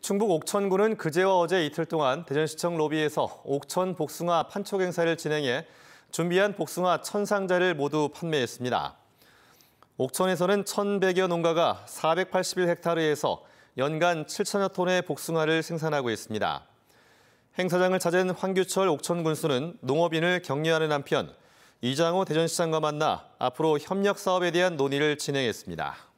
충북 옥천군은 그제와 어제 이틀 동안 대전시청 로비에서 옥천 복숭아 판촉 행사를 진행해 준비한 복숭아 천상자를 모두 판매했습니다. 옥천에서는 1,100여 농가가 481헥타르에서 연간 7천여 톤의 복숭아를 생산하고 있습니다. 행사장을 찾은 황규철 옥천군수는 농업인을 격려하는 한편 이장호 대전시장과 만나 앞으로 협력 사업에 대한 논의를 진행했습니다.